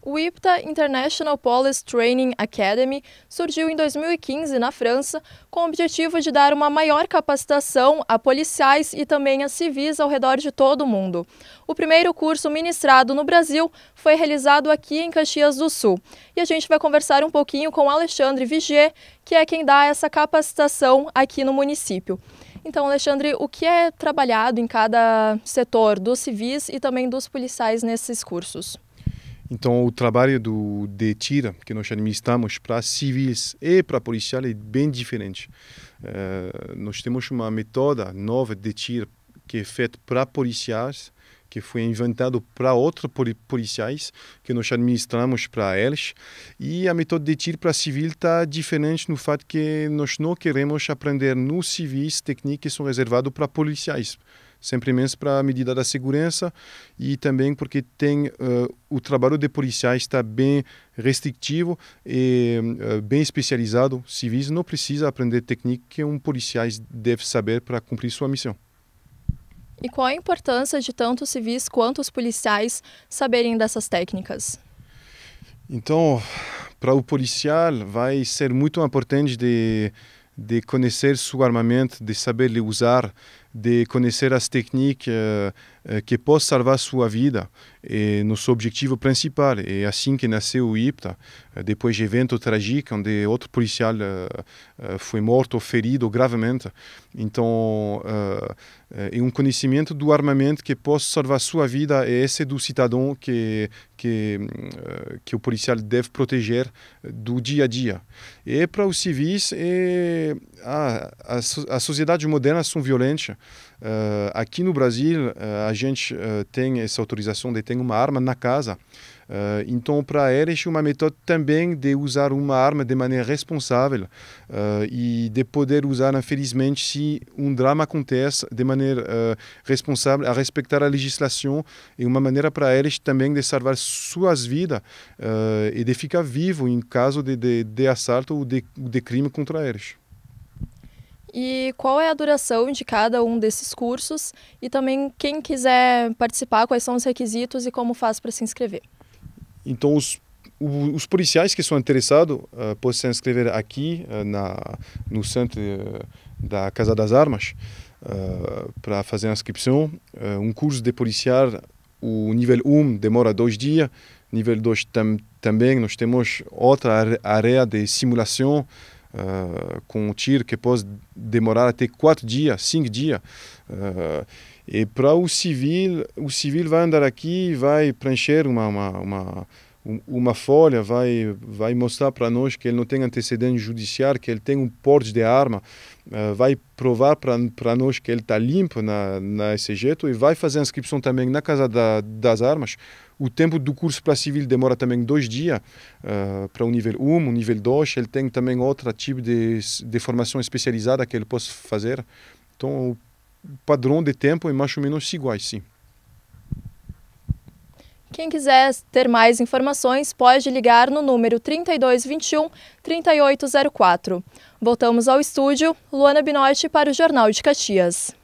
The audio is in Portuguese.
O IPTA International Police Training Academy surgiu em 2015 na França com o objetivo de dar uma maior capacitação a policiais e também a civis ao redor de todo o mundo. O primeiro curso ministrado no Brasil foi realizado aqui em Caxias do Sul. E a gente vai conversar um pouquinho com Alexandre Vigier, que é quem dá essa capacitação aqui no município. Então, Alexandre, o que é trabalhado em cada setor dos civis e também dos policiais nesses cursos? Então, o trabalho do, de tira que nós administramos para civis e para policial é bem diferente. Uh, nós temos uma metoda nova de tira que é feita para policiais, que foi inventado para outros policiais, que nós administramos para eles. E a metoda de tiro para civil está diferente no fato que nós não queremos aprender nos civis técnicas que são reservadas para policiais sempre imenso para a medida da segurança e também porque tem uh, o trabalho de policiais está bem restritivo e uh, bem especializado. Civis não precisa aprender técnica que um policial deve saber para cumprir sua missão. E qual a importância de tanto os civis quanto os policiais saberem dessas técnicas? Então, para o policial vai ser muito importante de de connaître sous armament, de savoir les usar, de connaître les techniques. Eh, Eh, que possa salvar sua vida é eh, nosso objetivo principal. É assim que nasceu o IPTA, eh, depois de evento trágico, onde outro policial foi morto ou ferido gravemente. Então, é um conhecimento do armamento que possa salvar sua vida é esse do cidadão que, que, hum, que o policial deve proteger do dia a dia. E para os civis, e é, a, a, a sociedade moderna são violentas. aqui no Brasil, a gente uh, tem essa autorização de ter uma arma na casa. Uh, então, para eles, é uma metode também de usar uma arma de maneira responsável uh, e de poder usar, infelizmente, se um drama acontece de maneira uh, responsável, a respeitar a legislação e uma maneira para eles também de salvar suas vidas e de ficar vivo em caso de, de, de assalto ou de, de crime contra eles e qual é a duração de cada um desses cursos e também quem quiser participar, quais são os requisitos e como faz para se inscrever. Então, os, os policiais que são interessados uh, eh, podem se inscrever aqui uh, na, no centro uh, da Casa das Armas para fazer a inscrição. um curso de policial, o nível 1 demora dois dias, nível 2 tam, também. Nós temos outra área de simulação uh, com um tiro que pode demorar até quatro dias, cinco dias. Uh, ah, e para o civil, o civil vai andar aqui, vai preencher uma, uma, uma uma folha vai vai mostrar para nós que ele não tem antecedente judiciário, que ele tem um porte de arma, uh, vai provar para nós que ele está limpo na, na jeito e vai fazer a inscrição também na Casa da, das Armas. O tempo do curso para civil demora também dois dias uh, eh, para o nível 1, um, o nível 2. Ele tem também outro tipo de, de formação especializada que ele possa fazer. Então, o padrão de tempo é mais ou menos igual, sim. Quem quiser ter mais informações pode ligar no número 3221 3804. Voltamos ao estúdio, Luana Binotti para o Jornal de Caxias.